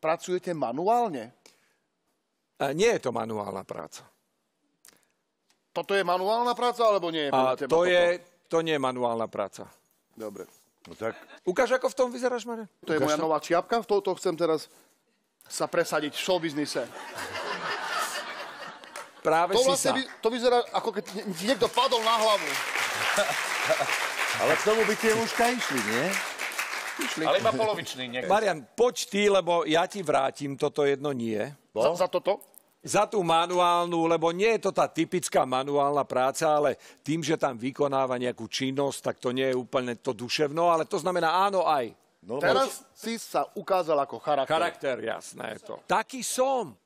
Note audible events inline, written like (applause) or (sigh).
pracujete manuálne? A nie je to manuálna práca. Toto je manuálna práca, alebo nie je? A to, je, to nie je manuálna práca. Dobre. No tak... Ukáž, ako v tom vyzeráš, Mare. To je moja to? nová čiapka, v tomto chcem teraz sa presadiť v showbiznise. Práve to si vlastne sa. Vy, to vyzerá, ako keď niekto padol na hlavu. (laughs) Ale k tomu by tie už išli, nie? prišli. Ale iba polovičný niekto. Marian, poď ty, lebo ja ti vrátim toto jedno nie. Za, za toto? Za tú manuálnu, lebo nie je to tá typická manuálna práca, ale tým, že tam vykonáva nejakú činnosť, tak to nie je úplne to duševno, ale to znamená áno aj. No, Teraz no. si sa ukázal ako charakter. Charakter, jasné je to. Taký som.